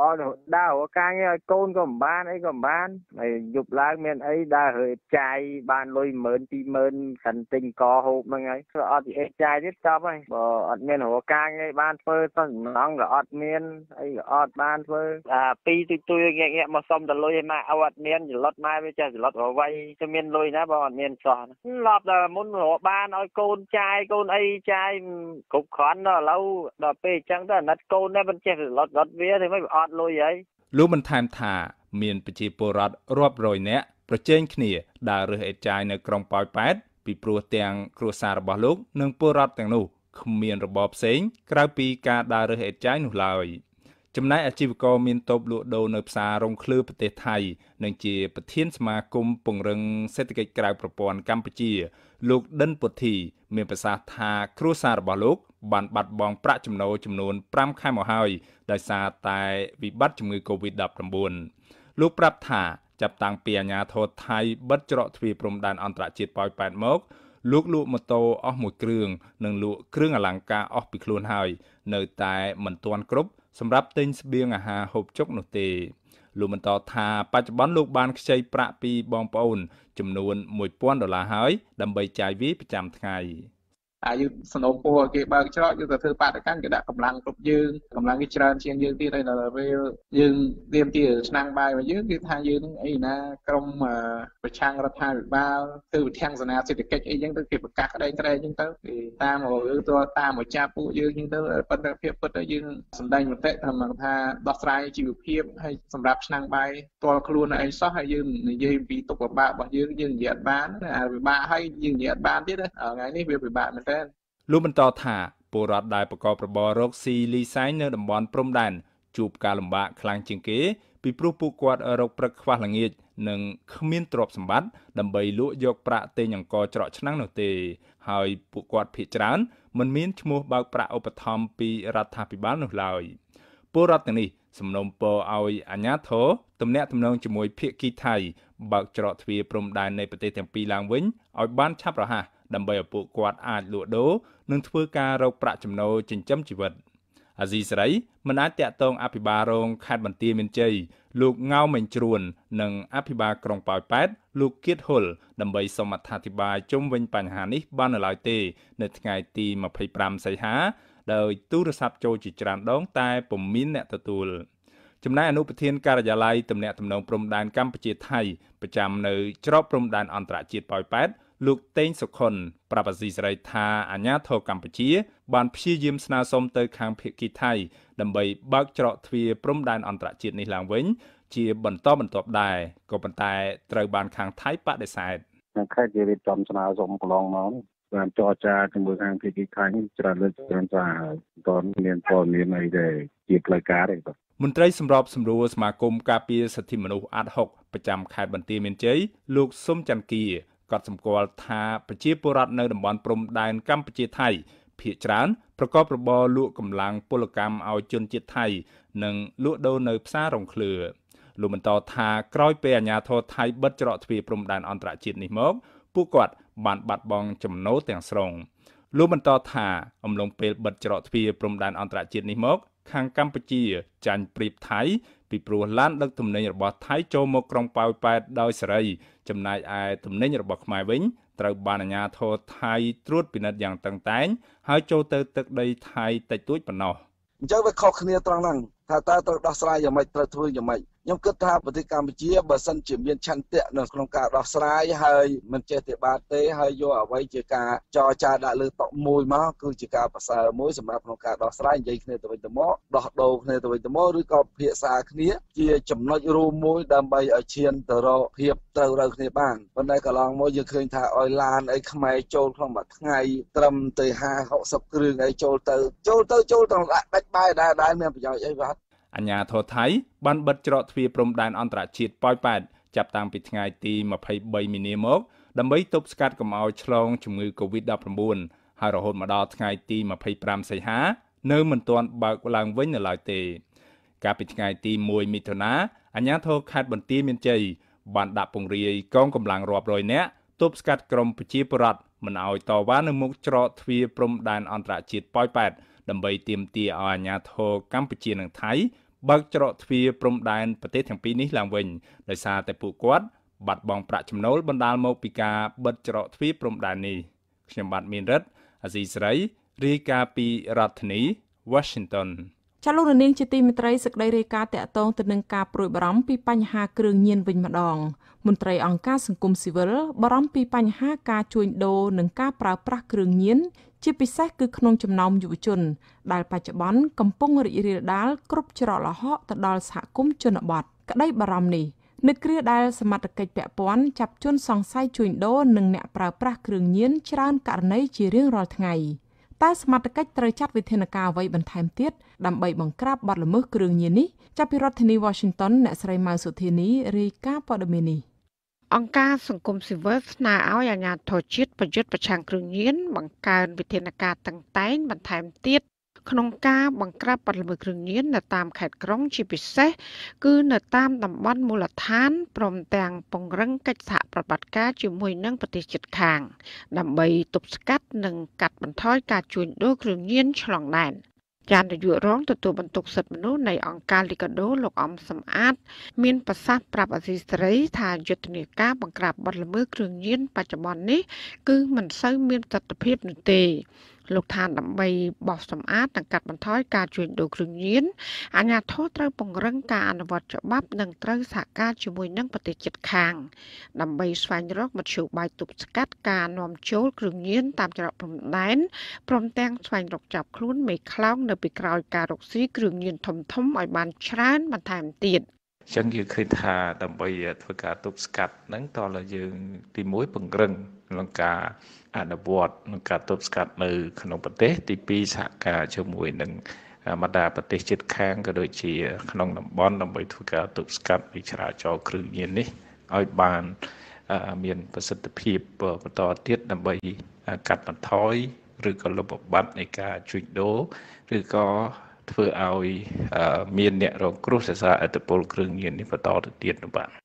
ដើររកការងារឲ្យកូនក៏មិនបានអីក៏មិនបានហើយយប់ឡើងមានអីដើររើចាយបានលុយ10000 20000ខាន់ទិញកហូបហ្នឹងហើយក៏អត់អេចាយទៀតស្ដាប់ហើយបើអត់មានរកការងារបានធ្វើទៅចំណងក៏អត់មានអីក៏អត់បានធ្វើអាពីទុយទុយងាកងាកមកសុំតលុយឲ្យម៉ែអត់មានច្រឡត់ម៉ែវាចេះច្រឡត់រវៃទៅមានលុយណាបើអត់មានសោះឡប់ដល់មុនរកបានឲ្យកូនចាយកូនអីចាយគ្រប់គ្រាន់ដល់ឥឡូវដល់ពេលអញ្ចឹងទៅនៅិតកូនដែរមិនចេះរលត់រត់វាទេមិនអត់លុយហើយលោកបន្ថែមថា មានប្រជាពលរដ្ឋរាប់រយនាក់ប្រជែងគ្នាដើររើសអេតចាយនៅក្រុងប៉ោយប៉ែតពីព្រោះទាំងគ្រួសាររបស់លោកនិងពលរដ្ឋទាំងនោះគ្មានរបបផ្សេង ក្រៅពីការដើររើសអេតចាយនោះឡើយ។ចំណែកអាជីវករមានតូបលក់ដូរនៅផ្សាររងឃ្លឺប្រទេសថៃនិងជាប្រធានសមាគមពង្រឹងសេដ្ឋកិច្ចក្រៅប្រព័ន្ធកម្ពុជា លោកដិនពុទ្ធីមានប្រសាសន៍ថាគ្រួសាររបស់លោកបានបាត់បង់ប្រាក់ចំណូលចំនួន5ខែមកហើយដោយសារតែវិបត្តិជំងឺ Covid-19 លោកប្រាប់ថាចាប់តាំងពីអាញាធរថៃបិទច្រកទ្វារព្រំដែនអន្តរជាតិប៉ោយប៉ែតមក លោកលក់ម៉ូតូអស់មួយគ្រឿងនិងលក់គ្រឿងអលង្ការអស់ពីខ្លួនហើយនៅតែមិនទាន់គ្រប់សម្រាប់ទិញស្បៀងអាហារហូបចុក នោះទេ លោកបន្តថាបច្ចុប្បន្នលោកបាន ខ្ចីប្រាក់ពីបងប្អូនចំនួន1000ដុល្លារហើយដើម្បីចាយវាយប្រចាំថ្ងៃ។ហើយយើងសនុំពោះគេបើកច្រកយើងទៅធ្វើបាតកម្មគេដាក់កម្លាំងគ្រប់យើងកម្លាំងគេច្រើនជាងយើងទៀតហើយដល់ពេលយើងរៀបជាឆ្នាំងបាយរបស់យើងគឺថាយើងនឹងអីណាក្រុមប្រឆាំងរដ្ឋាភិបាលទៅវិធានសេនាសេដ្ឋកិច្ចអីចឹងទៅគេប្រកាសក្តែងក្តែងចឹងទៅគេតាមយើងទៅតាមមកចាប់ពួកយើងចឹងទៅប៉ុន្តែភាពពិតទៅយើងសំដែងមតិថាមកថាដោះស្រាយជីវភាពហើយសម្រាប់ឆ្នាំងបាយតលខ្លួនឯងសោះហើយយើងនិយាយពីទុកលំបាករបស់យើងយើងនិយាយបានអាពិបាកហើយយើងនិយាយបានទៀតថ្ងៃនេះវាពិបាកមែនទេមែនលោកបន្តថាពលរដ្ឋដែលប្រកបរបររកស៊ីលីសែងនៅតំបន់ព្រំដែនជួបការលំបាកខ្លាំងជាងគេពីព្រោះពួកគាត់រកព្រឹកខ្វះល្ងាចនិងគ្មានទ្រព្យសម្បត្តិដើម្បីលក់យកប្រាក់ទិញអង្គច្រកឆ្នាំងនោះទេ ហើយពួកគាត់ភ័យច្រើនមិនមានឈ្មោះបើកប្រាក់ឧបត្ថម្ភពីរដ្ឋាភិបាលនោះឡើយពលរដ្ឋទាំងនេះសំណូមពរឲ្យអាជ្ញាធរទំនាក់ទំនងជាមួយភៀកគីថៃបើកច្រកទ្វារព្រំដែននៃប្រទេសទាំងពីរឡើងវិញឲ្យបានឆាប់រហ័សដើម្បីឲ្យពួកគាត់អាចលក់ដូរនិងធ្វើការរកប្រាក់ចំណូលចិញ្ចឹមជីវិត អាស៊ីសេរីមិនអាចតាក់ទងអភិបាលរងខេត្តបន្ទាយមានជ័យលោកងៅមេងជ្រួននិងអភិបាលក្រុងប៉ោយប៉ែតលោកគៀតហ៊ុលដើម្បីសូមអត្ថាធិប្បាយជុំវិញបញ្ហានេះបាននៅឡើយទេ នៅថ្ងៃទី25សីហាដោយទូរស័ព្ទចូលជាច្រើនដង តែពុំមានអ្នកទទួលចំណែកអនុប្រធានការិយាល័យតំណាក់តំណងព្រំដែនកម្ពុជាថៃប្រចាំនៅច្រកព្រំដែនអន្តរជាតិប៉ោយប៉ែតលោកតេងសុខុនប្រាប់អាស៊ីសេរីថាអាញាធរកម្ពុជាបានព្យាយាមស្នើសុំទៅខាងភៀកគីថៃដើម្បីបើកច្រកទ្វារព្រំដែនអន្តរជាតិនេះឡើងវិញ ជាបន្តបន្ទាប់ដែរក៏ប៉ុន្តែត្រូវបានខាងថៃបដិសេធខាងខេត្តគេរៀបចំស្នើសុំកន្លងមកបានចរចាជាមួយខាងភៀកគីថៃច្រើនលើកច្រើនសារហើយមិនទាន់មានព័ត៌មានអីទេជាផ្លូវការទេបាទមន្ត្រីសម្របសម្រួលសមាគមការពារសិទ្ធិមនុស្សអាត់ហុកប្រចាំខេត្តបន្ទាយមានជ័យលោកស៊ុំច័ន្ទគីកត់សម្គាល់ថាប្រជាពលរដ្ឋនៅតំបន់ព្រំដែនកម្ពុជាថៃភាគច្រើនប្រកបរបរលក់កម្លាំងពលកម្មឲ្យជនជាតិថៃនិងលក់ដូរនៅផ្សាររងឃ្លឿលោកបន្តថាក្រោយពេលអាញាធរថៃ បិទច្រកទ្វារព្រំដែនអន្តរជាតិនេះមក ពួកគាត់បានបាត់បង់ចំណូលទាំងស្រុងលោកបន្តថាអំឡុងពេលបិទច្រកទ្វារព្រំដែនអន្តរជាតិនេះមកខាងកម្ពុជាចាញ់ប្រៀបថៃពីព្រោះឡានដឹកទំនិញរបស់ ថៃចូលមកក្រុងប៉ោយប៉ែតដោយសេរី ចំណែកឯទំនិញរបស់ខ្មែរវិញត្រូវបានអាជ្ញាធរថៃ ត្រួតពិនិត្យយ៉ាងតឹងតែង ហើយចូលទៅទឹកដីថៃតិចតួចប៉ុណ្ណោះអញ្ចឹងវាខុសគ្នាត្រង់ហ្នឹងថាតើត្រូវដោះស្រាយយ៉ាងម៉េចត្រូវធ្វើយ៉ាងម៉េចខ្ញុំគិតថាប្រទេសកម្ពុជាបើសិនជាមានឆន្ទៈនៅក្នុងការដោះស្រាយហើយមិនចេះទេបាទទេហើយយកអ្វីជាការចរចាដាក់លើតុមួយមកគឺជាការប្រសើរមួយសម្រាប់ក្នុងការដោះស្រាយនិយាយគ្នាទៅវិញទៅមកដោះដូរគ្នាទៅវិញទៅមកឬក៏ភាសាគ្នា ជាចំណុចរួមមួយដើម្បីឲ្យឈានទៅរកភាពត្រូវរូវគ្នាបានប៉ុន្តែកន្លងមកយើងឃើញថាឲ្យឡានអីខ្មែរចូលក្នុងមួយថ្ងៃត្រឹមតែ50 60គ្រឿងអីចូលទៅចូលទៅចូលទៅដាក់បាច់បាយដែរដែរមានប្រយោជន៍អីបាទអាញាធរថៃបានបិទច្រកទ្វារព្រំដែនអន្តរជាតិប៉ោយប៉ែតចាប់តាំងពីថ្ងៃទី23មីនាមកដើម្បីទប់ស្កាត់កុំឲ្យឆ្លងជំងឺ Covid-19 ហើយរហូតមកដល់ថ្ងៃទី25សីហា នៅមិនទាន់បើកឡើងវិញនៅឡើយទេ កាលពីថ្ងៃទី1មិថុនាអាជ្ញាធរខេត្តបន្ទាយមានជ័យបានដាក់ពង្រាយកងកម្លាំងរាប់រយនាក់ទប់ស្កាត់ក្រុមប្រជាពលរដ្ឋមិនឲ្យតវ៉ានៅមុខច្រកទ្វារព្រំដែនអន្តរជាតិប៉ោយប៉ែតដើម្បីទាមទារឲ្យអាជ្ញាធរកម្ពុជានិងថៃបើកច្រកទ្វារព្រំដែនប្រទេសទាំងពីរនេះឡើងវិញដោយសារតែពួកគាត់បាត់បង់ប្រាក់ចំណូលបណ្ដាលមកពីការបិទច្រកទ្វារព្រំដែននេះខ្ញុំបាទមានរិទ្ធអាស៊ីសេរីរាយការណ៍ពីរដ្ឋធានី Washington ចលនានាងជាទីមេត្រីសេចក្តីរាយការណ៍តាក់ទងទៅនឹងការប្រួយបារម្ភពីបញ្ហាគ្រឿងញៀនវិញម្ដងមន្ត្រីអង្គការសង្គមស៊ីវិលបារម្ភពីបញ្ហាការជួញដូរនិងការប្រើប្រាស់គ្រឿងញៀនជាពិសេសគឺក្នុងចំណោមយុវជន ដែល បច្ចុប្បន្នកំពុងរីករាលដាលគ្រប់ច្រកល្ហកទៅដល់សហគមន៍ជនបទក្តីបារម្ភនេះនៅគ្រាដែលសមត្ថកិច្ចពាក់ព័ន្ធចាប់ជនសង្ស័យជួញដូរនិងអ្នកប្រើប្រាស់គ្រឿងញៀនច្រើនករណីជារៀងរាល់ថ្ងៃតើសមត្ថកិច្ចត្រូវចាត់វិធានការអ្វីបន្ថែមទៀតដើម្បីបង្ក្រាបបទល្មើសគ្រឿងញៀននេះចាប់ពីរដ្ឋធានី Washington អ្នកស្រីម៉ៅសុធានីរាយការណ៍ព័ត៌មាននេះ។អង្គការសង្គមស៊ីវិលស្នើឲ្យអាជ្ញាធរជាតិប្រយុទ្ធប្រឆាំងគ្រឿងញៀនបង្កើនវិធានការតឹងតែងបន្ថែមទៀតក្នុងការបង្ក្រាបបទល្មើសគ្រឿងញៀននៅតាមខេត្តក្រុងជាពិសេសគឺនៅតាមតំបន់មូលដ្ឋានព្រមទាំងពង្រឹងកិច្ចសហប្រតិបត្តិការជាមួយនឹងប្រទេសជិតខាងដើម្បីទប់ស្កាត់និងកាត់បន្ថយការជួញដូរគ្រឿងញៀនឆ្លងដែន។ចាននាយករងទទួលបន្ទុកសិទ្ធិមនុស្សនៃអង្គការលីកាដូលោកអំសំអាតមានប្រសាសន៍ប្រាប់អសីស្រីថាយុទ្ធនាការបង្ក្រាបបទល្មើសគ្រឿងញៀនបច្ចុប្បន្ននេះគឺមិនសូវមានប្រសិទ្ធភាពនោះទេលោកថាដើម្បីបោះសម្អាតនិងកាត់បន្ថយការជួញដូរគ្រឿងញៀនអាជ្ញាធរត្រូវពង្រឹងការអនុវត្តច្បាប់និងត្រូវសហការជាមួយនឹងប្រទេសជិតខាង ដើម្បីស្វែងរកមធ្យោបាយទប់ស្កាត់ការនាំចូល គ្រឿងញៀនតាមច្រកព្រំដែនព្រមទាំងស្វែងរកចាប់ខ្លួនមេខ្លោងនៅពីក្រោយការរកស៊ីគ្រឿងញៀនធំៗឲ្យបានច្រើនបន្ថែមទៀតចឹងយើងឃើញថាដើម្បីធ្វើការទប់ស្កាត់ហ្នឹងតើយើង ទីមួយពង្រឹងក្នុងការអនុវត្តនឹងការទប់ស្កាត់នៅក្នុងប្រទេសទី2សហការជាមួយនឹងបណ្ដាប្រទេសជិតខាងក៏ដូចជាក្នុងតំបន់ដើម្បីធ្វើការទប់ស្កាត់វិច្ឆរាចរគ្រឿងញៀននេះឲ្យបានមានប្រសិទ្ធភាពបន្តទៀតដើម្បីកាត់បន្ថយឬក៏លុបបំបាត់នៃការជួញដូរឬក៏ធ្វើឲ្យមានអ្នករងគ្រោះសាសាអត្តពលគ្រឿងញៀននេះបន្តទៅទៀតនោះបាទ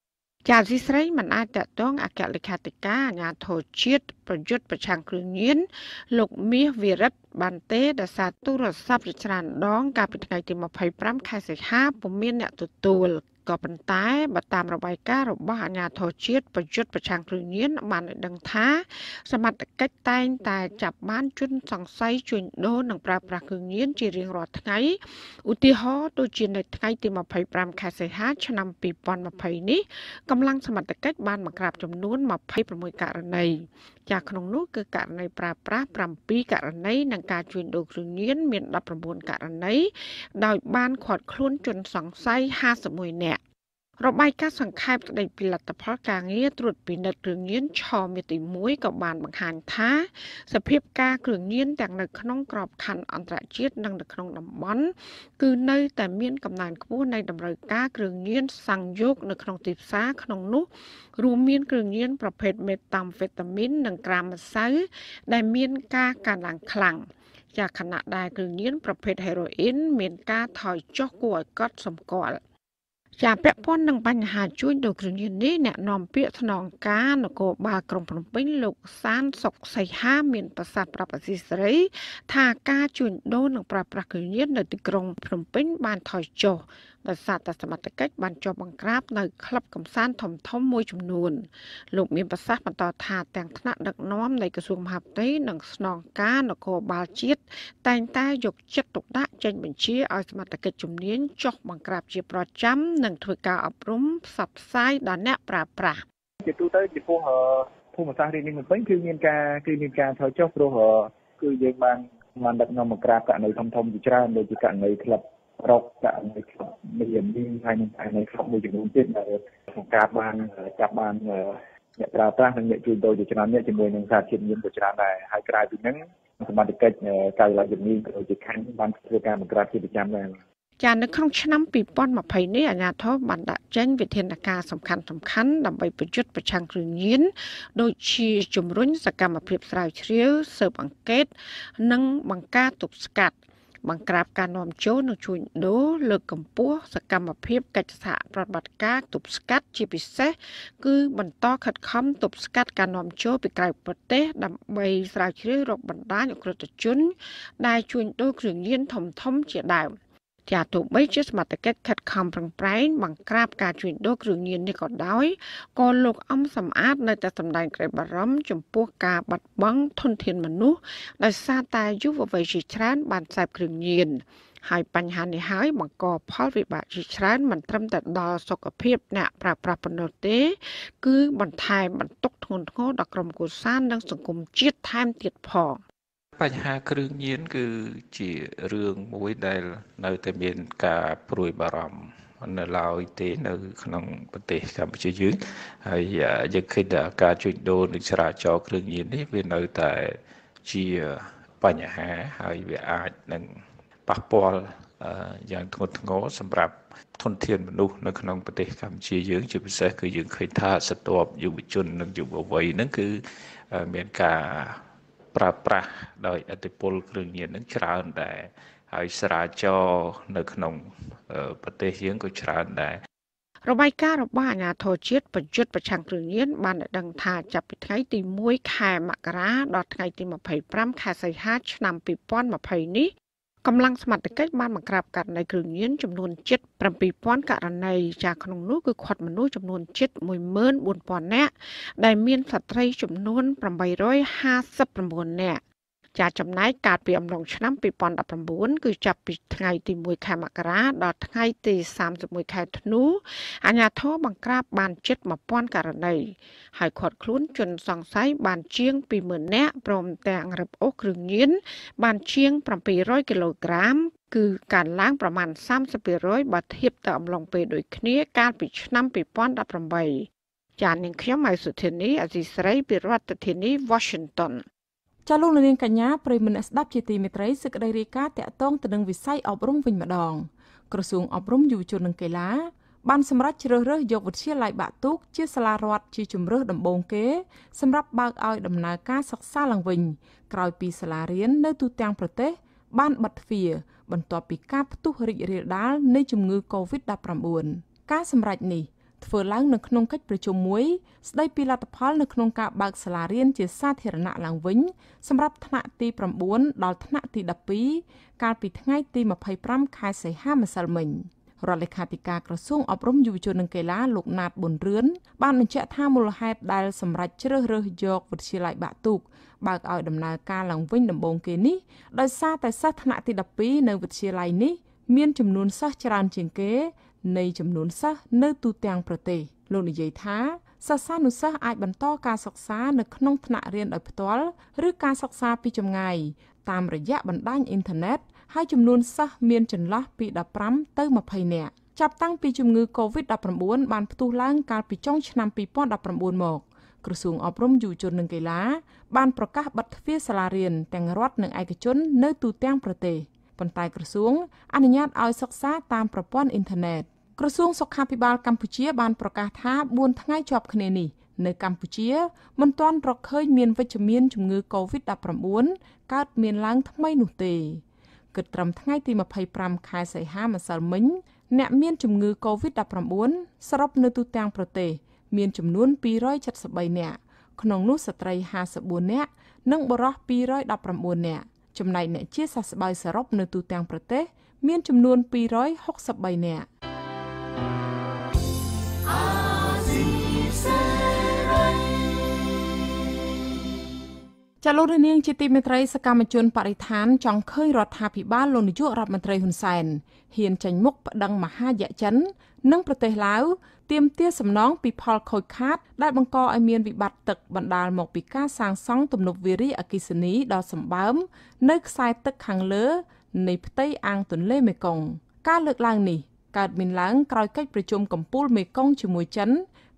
ចាសស្រីស្រីមិនអាចតតងអគ្គលេខាធិការអាជ្ញាធរជាតិប្រយុទ្ធប្រឆាំងគ្រឿងញៀនលោកមាសវិរិទ្ធបានទេដោយសារទូរស័ព្ទជាច្រើនដងកាលពីថ្ងៃទី25ខែសីហាពុំមានអ្នកទទួលក៏ប៉ុន្តែបើតាមរបាយការណ៍របស់អាជ្ញាធរជាតិប្រយុទ្ធប្រឆាំងគ្រឿងញៀនបានដឹងថាសមត្ថកិច្ចតែងតែចាប់បានជន សង្ស័យជួញដូរនិងប្រើប្រាស់គ្រឿងញៀនជារៀងរាល់ថ្ងៃឧទាហរណ៍ដូចជានៅថ្ងៃទី25ខែសីហា ឆ្នាំ2020នេះកម្លាំងសមត្ថកិច្ចបានបង្ក្រាបចំនួន26ករណីចាក្នុងនោះគឺករណីប្រើប្រាស់7ករណីនិងការជួញដូរគ្រឿងញៀនមាន19ករណីដោយបាន ខាត់ខ្លួនជនសង្ស័យ51នាក់របាយការណ៍សង្ខេបស្តីពីលទ្ធផលការងារត្រួតពិនិត្យគ្រឿងញៀនឆមាសទី1ក៏បានបង្ហាញថាសភាពការគ្រឿងញៀនទាំងនៅក្នុងក្របខ័ណ្ឌអន្តរជាតិនិងនៅក្នុងតំបន់ គឺនៅតែមានកំណើនខ្ពស់នៃតម្រូវការគ្រឿងញៀនសាំងយោគនៅក្នុងទីផ្សារក្នុងនោះ រួមមានគ្រឿងញៀនប្រភេទមេតាមវេតាមីននិងក្រាមម្សៅដែលមានការកើនឡើងខ្លាំង។ចាខណៈដែលគ្រឿងញៀនប្រភេទហេរ៉ូអ៊ីនមានការថយចុះគួរឲ្យកត់សម្គាល់ចាពាក់ព័ន្ធនឹងបញ្ហាជួញដូរគ្រឿងញៀននេះអ្នកនាំពាក្យថ្នងការនគរបាលក្រុងភ្នំពេញលោកសានសុកសីហាមានប្រសាសន៍ប្រាប់អសីសេរីថាការជួញដូរនិងប្រើប្រាស់គ្រឿងញៀននៅទីក្រុងភ្នំពេញបានថយចុះដោយសារតែសមត្ថកិច្ចបានជាប់បង្ក្រាបនៅក្លឹបកំសាន្តធំធំមួយចំនួនលោកមានប្រសាសន៍បន្តថាទាំងថ្នាក់ដឹកនាំ នៃក្រសួងមហាផ្ទៃនិងស្នងការនគរបាលជាតិតែងតែ យកចិត្តទុកដាក់ចេញបញ្ជាឲ្យសមត្ថកិច្ចជំនាញចុះបង្ក្រាបជាប្រចាំនិងធ្វើការអប់រំផ្សព្វផ្សាយដល់អ្នកប្រើប្រាស់ជាទូទៅចំពោះភូមិសាស្ត្ររាជធានីភ្នំពេញគឺមានការគឺមានការថយចុះព្រោះគឺយើងបានបានដឹកនាំមកក្រាបករណីធំធំជាច្រើនដូចជាករណីក្លឹបរកចាក់មួយក្រុមមានមានហើយនឹងតែនៅក្រុមមួយចំនួនទៀតដែលក្នុងការបានចាប់បានអ្នកប្រើប្រាស់និងអ្នកជួញដូរជាច្រើនអ្នកជាមួយនឹងសារធាតុញៀនជាច្រើនដែរហើយក្រៅពីហ្នឹងសមាជិកកាយឡជំនាញក៏ដូចជាខណ្ឌបានធ្វើការបង្ក្រាបជាប្រចាំដែរចានៅក្នុងឆ្នាំ2020នេះអាជ្ញាធរបានដាក់ចេញវិធានការសំខាន់សំខាន់ដើម្បីប្រយុទ្ធប្រឆាំងគ្រឿងញៀនដូចជាជំរុញសកម្មភាពស្រាវជ្រាវស៊ើបអង្កេតនិងបង្ការទប់ស្កាត់បង្ក្រាបការនាំចូលនិងជួញដូរលើកកម្ពស់សកម្មភាពកិច្ចសហប្រតិបត្តិការទប់ស្កាត់ជាពិសេសគឺបន្តខិតខំទប់ស្កាត់ការនាំចូលពីក្រៅប្រទេសដើម្បីស្រាវជ្រាវរកបណ្ដាញអក្រិតជនដែលជួញដូរគ្រឿងញៀនធំៗជាដើម។ចាទោះបីជាសមត្ថកិច្ចខិតខំប្រឹងប្រែងបង្ក្រាបការជួញដូរគ្រឿងញៀននេះក៏ដោយក៏លោកអំសំអាត នៅតែសម្ដែងក្រីបារម្ភចំពោះការបាត់បង់ធនធានមនុស្សដោយសារតែយុវវ័យជាច្រើនបានផ្សេពគ្រឿងញៀនហើយបញ្ហានេះហើយបង្កផលវិបាកជាច្រើនមិនត្រឹមតែដល់សុខភាពអ្នកប្រើប្រាស់ប៉ុណ្ណោះទេគឺបន្ថែមបន្ទុកធ្ងន់ធ្ងរដល់ក្រុមគ្រួសារនិងសង្គមជាតិថែមទៀតផង។បញ្ហាគ្រឿងញៀនគឺជារឿងមួយដែលនៅតែមានការព្រួយបារម្ភនៅឡើយទេនៅក្នុងប្រទេសកម្ពុជាយើងហើយយើងឃើញថាការជួញដូរនិងចរាចរគ្រឿងញៀននេះ វានៅតែជាបញ្ហាហើយវាអាចនឹងប៉ះពាល់យ៉ាងធ្ងន់ធ្ងរ សម្រាប់ធនធានមនុស្សនៅក្នុងប្រទេសកម្ពុជាយើងជាពិសេសគឺយើងឃើញថាសត្វតបយុវជន និងយុវវ័យហ្នឹងគឺមានការប្រើប្រាស់ដោយឥទ្ធិពលគ្រឿងញៀននឹងច្រើនដែរហើយស្រាចរនៅក្នុងប្រទេសយើងក៏ច្រើនដែររបាយការណ៍របស់អាជ្ញាធរជាតិបញ្យុទ្ធប្រឆាំងគ្រឿងញៀនបានដឹងថាចាប់ពីថ្ងៃទី1ខែមករាដល់ថ្ងៃទី25ខែសីហាឆ្នាំ2020នេះកម្លាំងសមត្ថកិច្ចបានបង្ក្រាបករណីគ្រឿងញៀនចំនួនជិត7000ករណីចាក្នុងនោះគឺខាត់មនុស្សចំនួនជិត14000នាក់ដែលមានស្ត្រីចំនួន859នាក់ចាចំណែកកាលពីអំឡុងឆ្នាំ2019គឺចាប់ពីថ្ងៃទី1ខែមករា ដល់ថ្ងៃទី31ខែធ្នូអាជ្ញាធរបង្ក្រាប បានជិត1000ករណីហើយឃាត់ខ្លួនជនសង្ស័យបានជាង20000នាក់ព្រមទាំងរឹបអូសគ្រឿងញៀនបានជាង700គីឡូក្រាមគឺកើនឡើងប្រមាណ30%បើធៀបទៅអំឡុងពេលដូចគ្នាកាលពីឆ្នាំ2018ចាននាងខ្ញុំម៉ៃសុធានីអេស៊ីស្រីពីរដ្ឋធានី Washington ចាលោកនាងកញ្ញាប្រិមនៈស្ដាប់ជាទីមេត្រីសេចក្តីរាយការណ៍តកតងទៅនឹងវិស័យអប់រំវិញម្ដង ក្រសួងអប់រំយុវជននិងកីឡាបានសម្រេចជ្រើសរើសយកវិទ្យាល័យបាក់ទូកជាសាលារដ្ឋជាជំរើសដំបូងគេសម្រាប់បើកឲ្យដំណើរការសិក្សាឡើងវិញក្រោយពីសាលារៀននៅទូទាំងប្រទេសបានបិទទ្វារបន្ទាប់ពីការផ្ទុះរីករាលដាលនៃជំងឺ Covid-19 ការសម្រេចនេះធ្វើឡើងនៅក្នុងកិច្ចប្រជុំមួយស្ដីពីលទ្ធផលនៅក្នុងការបើកសាលារៀនជាសាធារណៈឡើងវិញសម្រាប់ថ្នាក់ទី9ដល់ថ្នាក់ទី12កាលពីថ្ងៃទី25ខែសីហាម្សិលមិញរដ្ឋលេខាធិការក្រសួងអប់រំយុវជននិងកីឡាលោកណាតប៊ុនរឿនបានបញ្ជាក់ថាមូលហេតុដែលសម្រេចជ្រើសរើសយកវិទ្យាល័យបាក់ទូកបើកឲ្យដំណើរការឡើងវិញដំបូងគេនេះដោយសារតែសិស្សថ្នាក់ទី12នៅវិទ្យាល័យនេះ មានចំនួនសិស្សច្រើនជាងគេនៃចំនួនសិស្សនៅទូទាំងប្រទេសលោកនិយាយថា សាសានុសិស្សអាចបន្តការសិក្សានៅក្នុងថ្នាក់រៀនដោយផ្ទាល់ឬការសិក្សាពីចម្ងាយតាមរយៈបណ្ដាញអ៊ីនធឺណិតហើយចំនួនសិស្សមានចន្លោះពី15ទៅ20នាក់ចាប់តាំងពីជំងឺ Covid-19 បានផ្ទុះឡើងកាលពីចុងឆ្នាំ2019មក ក្រសួងអប់រំយុវជននិងកីឡា បានប្រកាសបិទទ្វារសាលារៀនទាំងរដ្ឋនិងឯកជននៅទូទាំងប្រទេស។ប៉ុន្តែក្រសួងអនុញ្ញាតឲ្យសិក្សាតាមប្រព័ន្ធអ៊ីនធឺណិតក្រសួងសុខាភិបាលកម្ពុជាបានប្រកាសថា4ថ្ងៃជាប់គ្នានេះនៅកម្ពុជាមិនទាន់រកឃើញមានវិជ្ជមាន ជំងឺ Covid-19 កើតមានឡើងថ្មីនោះទេគិតត្រឹមថ្ងៃទី25ខែសីហាម្សិលមិញ អ្នកមាន ជំងឺ Covid-19 សរុបនៅទូទាំងប្រទេសមានចំនួន273នាក់ក្នុងនោះស្ត្រី54នាក់និងបុរស219នាក់ចំណែកអ្នកជាសះស្បើយសរុបនៅទូទាំងប្រទេស មានចំនួន263នាក់ចូលរនាងជាទីមេត្រីសកម្មជនបរិស្ថានចង់ឃើញរដ្ឋាភិបាលលោកនាយករដ្ឋមន្ត្រីហ៊ុនសែនហ៊ានចេញមុខប្តឹងមហាយៈចិននិងប្រទេសឡាវទាមទារសំណងពីផលខូចខាតដែលបង្កឲ្យមានវិបត្តិទឹកបណ្ដាលមកពីការសាងសង់ទំនប់វារីអគ្គិសនីដ៏សម្បើមនៅខ្សែទឹកខាងលើនៃផ្ទៃអាងទន្លេមេគង្គការលើកឡើងនេះកើតមានឡើងក្រោយកិច្ចប្រជុំកំពូលមេគង្គជាមួយចិន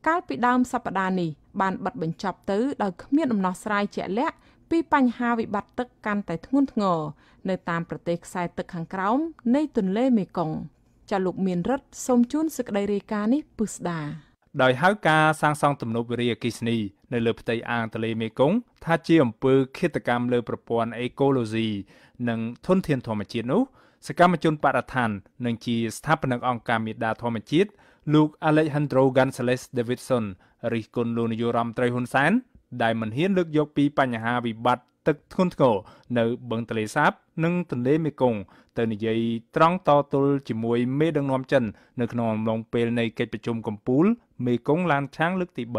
កាលពីដើមសប្តាហ៍នេះបានបិទបញ្ចប់ទៅដោយគ្មានដំណោះស្រាយជាក់លាក់ពីបញ្ហាវិបត្តិទឹកកាន់តែធ្ងន់ធ្ងរនៅតាមប្រទេសខ្សែទឹកខាងក្រោមនៃទន្លេមេគង្គចាលោកមានរិទ្ធសូមជូនសេចក្តីរាយការណ៍នេះពិស្ដាដោយហៅការសាងសង់ទំនប់វារីអគ្គិសនី នៅលើផ្ទៃអាងទន្លេមេគង្គថាជាអំពើឃាតកម្មលើប្រព័ន្ធអេកូឡូស៊ីនិងធនធានធម្មជាតិនោះសកម្មជនបរិស្ថាននិងជាស្ថាបនិកអង្គការមេដាធម្មជាតិលោក Alejandro Gonzalez Davidson រិះគន់លោកនាយរដ្ឋមន្ត្រីហ៊ុនសែនដែលមិនហ៊ានលើកយកពីបញ្ហាវិបត្តិទឹកធ្ងន់ធ្ងរនៅបឹងទន្លេសាបនិងទន្លេមេគង្គទៅនិយាយត្រង់តទល់ជាមួយមេដឹកនាំចិននៅក្នុងអំឡុងពេលនៃកិច្ចប្រជុំកំពូលមេគង្គឡានឆាងលើកទី3